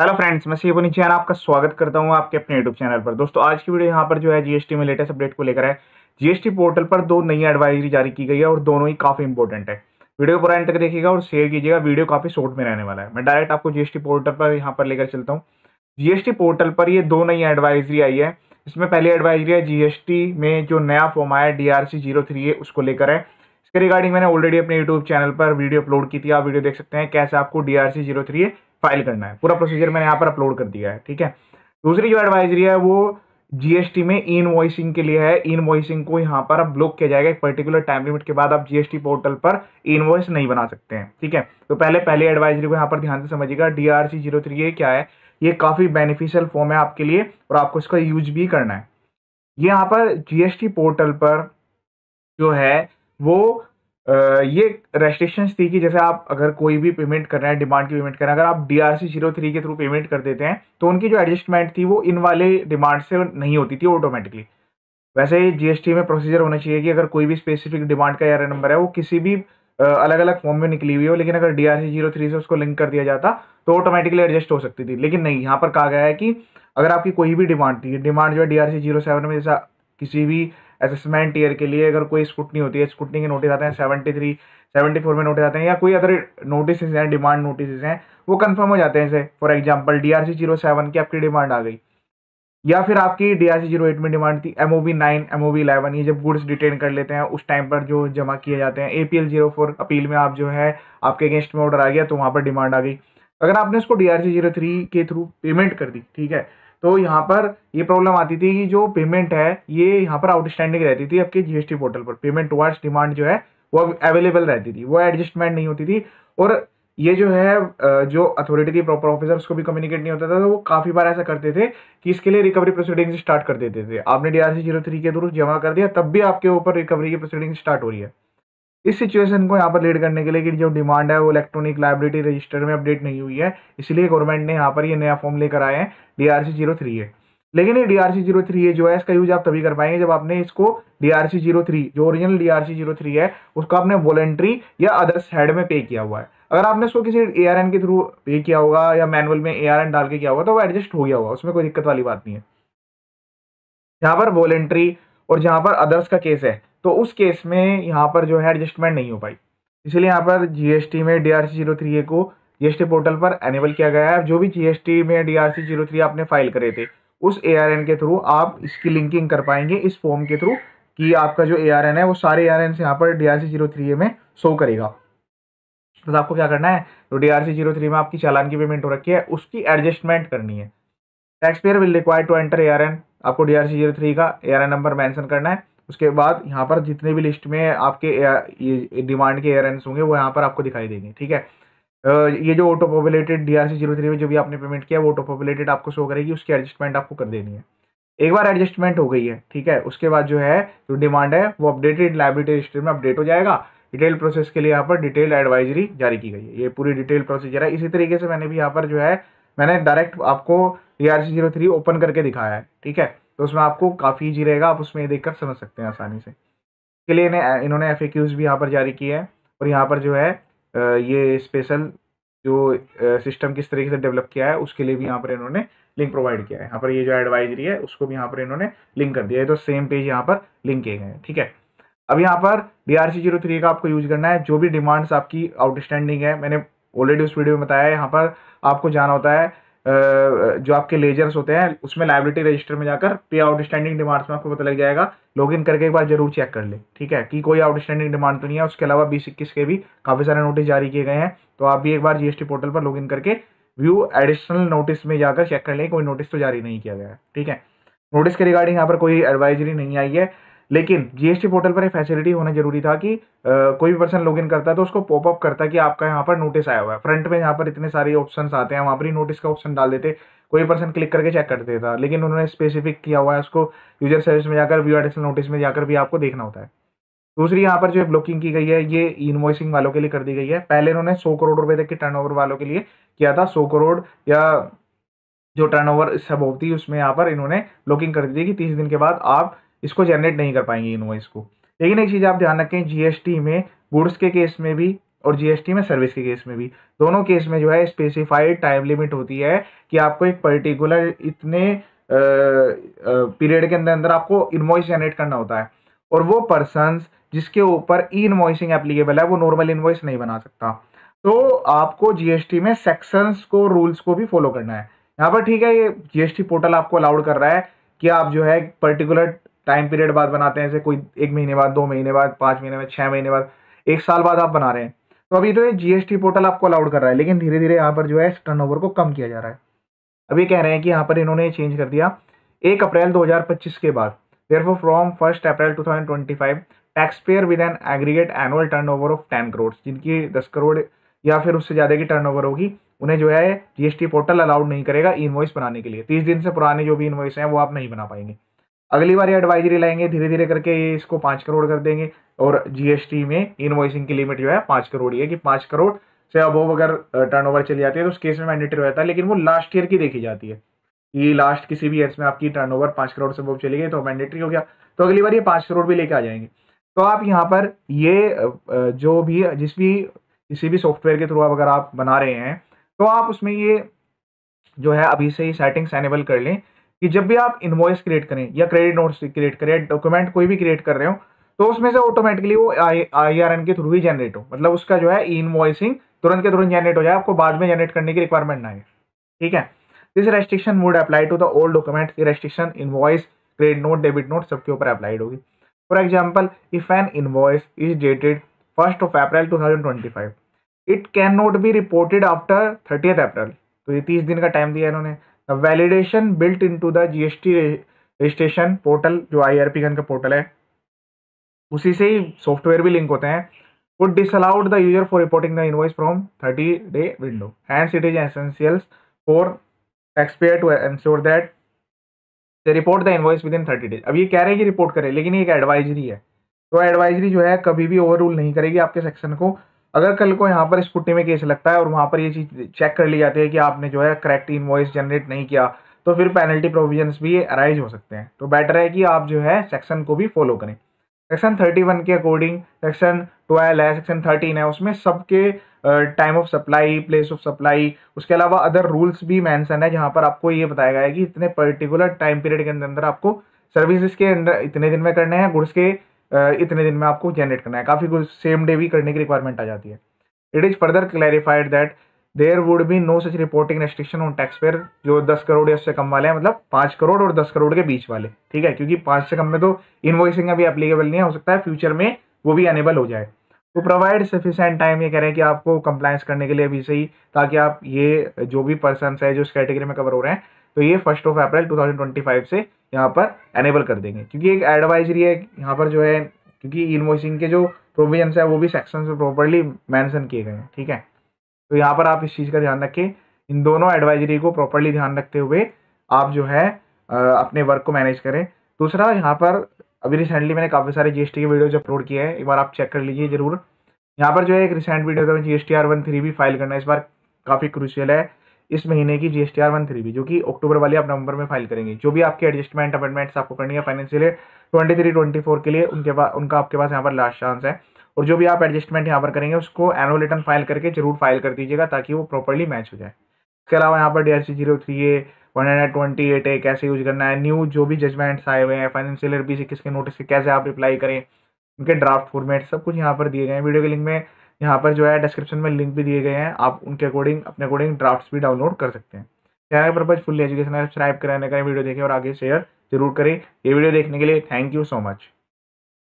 hello friends मैं सी चैन आपका स्वागत करता हूं आपके अपने यूट्यूब चैनल पर दोस्तों आज की वीडियो यहां पर जो है जीएसटी में लेटेस्ट अपडेट को लेकर है जीएसटी पोर्टल पर दो नई एडवाइजरी जारी की गई है और दोनों ही काफ़ी इंपॉर्टेंट है वीडियो पूरा एंड तक देखिएगा और शेयर कीजिएगा वीडियो काफ़ी शॉर्ट में रहने वाला है मैं डायरेक्ट आपको जीएसटी पोर्टल पर यहाँ पर लेकर चलता हूँ जीएसटी पोर्टल पर ये दो नई एडवाइजरी आई है इसमें पहली एडवाइजरी है जीएसटी में जो नया फॉर्म आया डी आर है उसको लेकर है इसके रिगार्डिंग मैंने ऑलरेडी अपने यूट्यूब चैनल पर वीडियो अपलोड की थी आप वीडियो देख सकते हैं कैसे आपको थ्री है फाइल करना है पूरा प्रोसीजर मैंने यहाँ पर अपलोड कर दिया है ठीक है दूसरी जो एडवाइजरी है वो जीएसटी में इन वॉइसिंग के लिए है इन वॉइसिंग को यहाँ पर अब ब्लॉक किया जाएगा एक पर्टिकुलर टाइम लिमिट के बाद आप जीएसटी पोर्टल पर इन वॉइस नहीं बना सकते हैं ठीक है तो पहले पहले एडवाइजरी को यहाँ पर ध्यान से समझिएगा D R C zero three ये क्या है ये काफ़ी बेनिफिशियल फॉर्म है आपके लिए और आपको इसका यूज भी करना है ये यहाँ पर जीएसटी पोर्टल पर जो है वो ये रेस्ट्रिक्शन थी कि जैसे आप अगर कोई भी पेमेंट कर रहे हैं डिमांड की पेमेंट कर रहे हैं अगर आप D R C zero three के थ्रू पेमेंट कर देते हैं तो उनकी जो एडजस्टमेंट थी वो इन वाले डिमांड से नहीं होती थी ऑटोमेटिकली वैसे जीएसटी में प्रोसीजर होना चाहिए कि अगर कोई भी स्पेसिफिक डिमांड का यार नंबर है वो किसी भी अलग अलग फॉर्म में निकली हुई हो लेकिन अगर D R C zero three से उसको लिंक कर दिया जाता तो ऑटोमेटिकली एडजस्ट हो सकती थी लेकिन नहीं यहाँ पर कहा गया है कि अगर आपकी कोई भी डिमांड थी डिमांड जो है D R C zero seven में जैसा किसी भी असेसमेंट ईयर के लिए अगर कोई स्कूटनी होती है स्कूटनी के नोटिस आते हैं सेवेंटी थ्री सेवेंटी फोर में नोटिस आते हैं या कोई अदर नोटिस हैं डिमांड नोटिस हैं वो कन्फर्म हो जाते हैं जैसे for example D R C zero seven की आपकी डिमांड आ गई या फिर आपकी D R C zero eight में डिमांड थी M O B nine M O B eleven ये जब गुड्स डिटेन कर लेते हैं उस टाइम पर जो जमा किए जाते हैं A P L zero four appeal में आप जो है आपके अगेंस्ट में ऑर्डर आ गया तो वहाँ पर डिमांड आ गई अगर आपने उसको D R C zero three के थ्रू पेमेंट कर दी ठीक है तो यहाँ पर ये प्रॉब्लम आती थी कि जो पेमेंट है ये यहाँ पर आउटस्टैंडिंग रहती थी आपके जीएसटी पोर्टल पर पेमेंट टुवार्ड्स डिमांड जो है वो अवेलेबल रहती थी वो एडजस्टमेंट नहीं होती थी और ये जो है जो अथॉरिटी थी प्रॉपर ऑफिसर्स को भी कम्युनिकेट नहीं होता था तो वो काफ़ी बार ऐसा करते थे कि इसके लिए रिकवरी प्रोसीडिंग स्टार्ट कर देते थे आपने D R C zero three के थ्रू जमा कर दिया तब भी आपके ऊपर रिकवरी की प्रोसीडिंग स्टार्ट हो रही है इस सिचुएशन को यहाँ पर लीड करने के लिए कि जो डिमांड है वो इलेक्ट्रॉनिक लाइब्रेटी रजिस्टर में अपडेट नहीं हुई है इसलिए गवर्नमेंट ने यहाँ पर ये नया फॉर्म लेकर आए हैं D R C zero three A लेकिन ये D R C zero three A जो है इसका यूज आप तभी कर पाएंगे जब आपने इसको D R C zero three जो original D R C zero three है उसको आपने वॉलेंट्री या अदर्स हेड में पे किया हुआ है अगर आपने उसको किसी ए आर एन के थ्रू पे किया होगा या मैनुअल में ए आर एन डाल के किया होगा तो वो एडजस्ट हो गया होगा उसमें कोई दिक्कत वाली बात नहीं है यहाँ पर वॉलेंट्री और जहाँ पर अदर्स का केस है तो उस केस में यहाँ पर जो है एडजस्टमेंट नहीं हो पाई इसलिए यहाँ पर जीएसटी में D R C zero three A को जीएसटी पोर्टल पर एनेबल किया गया है जो भी जीएसटी में D R C zero three आपने फाइल करे थे उस ए आर एन के थ्रू आप इसकी लिंकिंग कर पाएंगे इस फॉर्म के थ्रू कि आपका जो ए आर एन है वो सारे ए आर एन यहाँ पर D R C zero three A में शो करेगा तो आपको क्या करना है तो D R C zero three में आपकी चालान की पेमेंट हो रखी है उसकी एडजस्टमेंट करनी है tax payer will require to enter A R N आपको D R C zero three का A R N number mention करना है उसके बाद यहाँ पर जितने भी लिस्ट में आपके डिमांड के एयरेंस होंगे वो यहाँ पर आपको दिखाई देंगे ठीक है ये जो auto populated D R C zero three में जो भी आपने पेमेंट किया वो ऑटो पॉपुलेटेड आपको शो करेगी उसकी एडजस्टमेंट आपको कर देनी है एक बार एडजस्टमेंट हो गई है ठीक है उसके बाद जो है जो डिमांड है वो अपडेटेड लाइब्रेटरी रजिस्ट्री में अपडेट हो जाएगा डिटेल प्रोसेस के लिए यहाँ पर डिटेल एडवाइजरी जारी की गई है ये पूरी डिटेल प्रोसीजर है इसी तरीके से मैंने भी यहाँ पर जो है मैंने डायरेक्ट आपको D C zero three open करके दिखाया है ठीक है तो उसमें आपको काफ़ी ईजी रहेगा आप उसमें देख कर समझ सकते हैं आसानी से इसके लिए इन्होंने एफ भी यहाँ पर जारी किए हैं और यहाँ पर जो है ये स्पेशल जो सिस्टम किस तरीके से डेवलप किया है उसके लिए भी यहाँ पर इन्होंने लिंक प्रोवाइड किया है यहाँ पर ये जो एडवाइजरी है उसको भी यहाँ पर इन्होंने लिंक कर दिया है तो सेम पेज यहाँ पर लिंक किए गए हैं ठीक है अब यहाँ पर D R C zero three का आपको यूज करना है जो भी डिमांड्स आपकी आउटस्टैंडिंग है मैंने ऑलरेडी उस वीडियो में बताया है यहाँ पर आपको जाना होता है जो आपके लेजर्स होते हैं उसमें लाइब्रेटी रजिस्टर में जाकर पे आउटस्टैंडिंग डिमांड्स में आपको पता लग जाएगा लॉग इन करके एक बार जरूर चेक कर ले ठीक है कि कोई आउटस्टैंडिंग डिमांड तो नहीं है उसके अलावा बीस इक्कीस के भी काफ़ी सारे नोटिस जारी किए गए हैं तो आप भी एक बार जीएसटी पोर्टल पर लॉग इन करके व्यू एडिशनल नोटिस में जाकर चेक कर लें कोई नोटिस तो जारी नहीं किया गया है ठीक है नोटिस के रिगार्डिंग यहाँ पर कोई एडवाइजरी नहीं आई है लेकिन जीएसटी पोर्टल पर यह फैसिलिटी होना जरूरी था कि आ, कोई भी पर्सन लॉग इन करता है तो उसको पॉपअप करता है कि आपका यहाँ पर नोटिस आया हुआ है फ्रंट में यहाँ पर इतने सारे ऑप्शन आते हैं वहाँ पर ही नोटिस का ऑप्शन डाल देते कोई पर्सन क्लिक करके चेक कर देता लेकिन उन्होंने स्पेसिफिक किया हुआ है उसको यूजर सर्विस में जाकर व्यू एडिशनल नोटिस में जाकर भी आपको देखना होता है दूसरी यहाँ पर जो ब्लॉकिंग की गई है ये इनवॉइसिंग वालों के लिए कर दी गई है पहले इन्होंने सौ करोड़ रुपए तक के टर्नओवर वालों के लिए किया था सौ करोड़ या जो टर्नओवर सब होती है उसमें यहाँ पर इन्होंने ब्लॉकिंग कर दी थी कि तीस दिन के बाद आप इसको जनरेट नहीं कर पाएंगे इन्वॉइस को लेकिन एक चीज़ आप ध्यान रखें जीएसटी में गुड्स के केस में भी और जीएसटी में सर्विस के केस में भी दोनों केस में जो है स्पेसिफाइड टाइम लिमिट होती है कि आपको एक पर्टिकुलर इतने पीरियड के अंदर अंदर आपको इन्वॉइस जनरेट करना होता है और वो पर्सन जिसके ऊपर ई इन्वॉइसिंग एप्लीकेबल है वो नॉर्मल इन्वॉइस नहीं बना सकता तो आपको जीएसटी में सेक्शंस को रूल्स को भी फॉलो करना है यहाँ पर ठीक है ये जीएसटी पोर्टल आपको अलाउड कर रहा है कि आप जो है पर्टिकुलर टाइम पीरियड बाद बनाते हैं जैसे कोई एक महीने बाद दो महीने बाद पाँच महीने बाद छः महीने बाद एक साल बाद आप बना रहे हैं तो अभी तो ये जीएसटी पोर्टल आपको अलाउड कर रहा है लेकिन धीरे धीरे यहाँ पर जो है टर्न को कम किया जा रहा है अभी कह रहे हैं कि यहाँ पर इन्होंने चेंज कर दिया एक अप्रैल दो के बाद from first April to tax payer with an aggregate annual turnover of ten crore जिनकी दस करोड़ या फिर उससे ज़्यादा की टर्नओवर होगी उन्हें जो है जीएसटी पोर्टल अलाउड नहीं करेगा इनवॉइस बनाने के लिए तीस दिन से पुराने जो भी इनवॉइस हैं वो आप नहीं बना पाएंगे अगली बार ये एडवाइजरी लाएंगे धीरे धीरे करके ये इसको पाँच करोड़ कर देंगे और जीएसटी में इनवॉइसिंग की लिमिट जो है पाँच करोड़ ही है कि पाँच करोड़ से अब अगर ओवर चली जाती है तो उस केस में मैंडेटरी रहता है लेकिन वो लास्ट ईयर की देखी जाती है कि लास्ट किसी भी ईयर्स में आपकी टर्न पाँच करोड़ से अबोव चली गई तो मैंडेटरी हो गया तो अगली बार ये पाँच करोड़ भी लेके आ जाएंगे तो आप यहाँ पर ये जो भी जिस भी किसी भी सॉफ्टवेयर के थ्रू अगर आप बना रहे हैं तो आप उसमें ये जो है अभी से ही सेटिंग्स एनेबल कर लें कि जब भी आप इन्वॉइस क्रिएट करें या क्रेडिट नोट्स क्रिएट करें डॉक्यूमेंट कोई भी क्रिएट कर रहे हो तो उसमें से ऑटोमेटिकली वो आई आर एन के थ्रू ही जनरेट हो मतलब उसका जो है ई इन्वॉइसिंग तुरंत के तुरंत जनरेट हो जाए आपको बाद में जनरेट करने की रिक्वायरमेंट ना है ठीक है this restriction would apply to the old document restriction invoice credit note debit note सबके ऊपर अप्लाइड होगी for example if an invoice is dated first of April two thousand twenty five it can not be reported after thirtieth April तो ये तीस दिन का time दिया इन्होंने validation built into the GST registration portal जो I R P गन का पोर्टल है उसी से ही सॉफ्टवेयर भी लिंक होते हैं वो disallowed the user for reporting the invoice from thirty day window and it is essentials for taxpayer to ensure that they report the invoice within thirty days अब ये कह रहे हैं कि रिपोर्ट करें लेकिन ये एक एडवाइजरी है तो एडवाइजरी जो है कभी भी ओवर रूल नहीं करेगी आपके सेक्शन को अगर कल को यहाँ पर स्कूटी में केस लगता है और वहाँ पर ये चीज़ चेक कर ली जाती है कि आपने जो है करेक्ट इन्वॉइस जनरेट नहीं किया तो फिर पेनल्टी प्रोविजंस भी अराइज हो सकते हैं तो बेटर है कि आप जो है सेक्शन को भी फॉलो करें सेक्शन थर्टी वन के अकॉर्डिंग सेक्शन ट्वेल्व है सेक्शन थर्टीन है उसमें सबके time of supply place of supply उसके अलावा अदर रूल्स भी मैंसन है जहाँ पर आपको ये बताया गया है कि इतने पर्टिकुलर टाइम पीरियड के अंदर आपको सर्विसेज के अंदर इतने दिन में करने हैं गुड्स के इतने दिन में आपको जनरेट करना है काफ़ी कुछ सेम डे भी करने की रिक्वायरमेंट आ जाती है it is further clarified that there would be no such reporting restriction on tax payer जो दस करोड़ या उससे कम वाले हैं मतलब पाँच करोड़ और दस करोड़ के बीच वाले ठीक है क्योंकि पाँच से कम में तो इन्वॉइसिंग अभी अपलीकेबल नहीं है हो सकता है फ्यूचर में वो भी अनेबल हो जाए तो प्रोवाइड सफिशेंट टाइम ये कह रहे हैं कि आपको कंप्लायंस करने के लिए अभी से ही ताकि आप ये जो भी पर्सन है जो इस कैटेगरी में कवर हो रहे हैं तो ये फर्स्ट ऑफ अप्रैल फाइव से यहाँ पर एनेबल कर देंगे क्योंकि एक एडवाइजरी है यहाँ पर जो है क्योंकि इन्वॉइसिंग के जो प्रोविजन है वो भी सेक्शन में प्रॉपरली मैंसन किए गए हैं ठीक है तो यहाँ पर आप इस चीज़ का ध्यान रखें इन दोनों एडवाइजरी को प्रॉपरली ध्यान रखते हुए आप जो है अपने वर्क को मैनेज करें दूसरा यहाँ पर अभी रिसेंटली मैंने काफ़ी सारे जी के वीडियोज अपलोड किए हैं एक बार आप चेक कर लीजिए जरूर यहाँ पर जो है एक रिसेंट वीडियो था G S T R one three भी फाइल करना इस बार काफ़ी क्रूशियल है इस महीने की G S T R one three भी जो कि अक्टूबर वाली आप नवंबर में फाइल करेंगे जो भी आपके एडजस्टमेंट अमेंडमेंट्स आपको करनी है financial twenty three twenty four के लिए उनके पास उनका आपके पास यहाँ पर लास्ट चांस है और जो भी आप एडजस्टमेंट यहाँ पर करेंगे उसको एनुअल रिटर्न फाइल करके जरूर फाइल कर दीजिएगा ताकि वो प्रॉपरली मैच हो जाए इसके अलावा यहाँ पर D R C zero three A one hundred twenty eight A कैसे यूज करना है न्यू जो भी जजमेंट्स आए हुए हैं फाइनेंशियल बीस इक्कीस के नोटिस के कैसे आप रिप्लाई करें उनके ड्राफ्ट फॉर्मेट सब कुछ यहाँ पर दिए गए हैं वीडियो के लिंक में यहाँ पर जो है डिस्क्रिप्शन में लिंक भी दिए गए हैं आप उनके अकॉर्डिंग अपने अकॉर्डिंग ड्राफ्ट्स भी डाउनलोड कर सकते हैं चैनल पर बस फुल एजुकेशन सब्सक्राइब कराने करें वीडियो देखें और आगे शेयर जरूर करें ये वीडियो देखने के लिए थैंक यू सो मच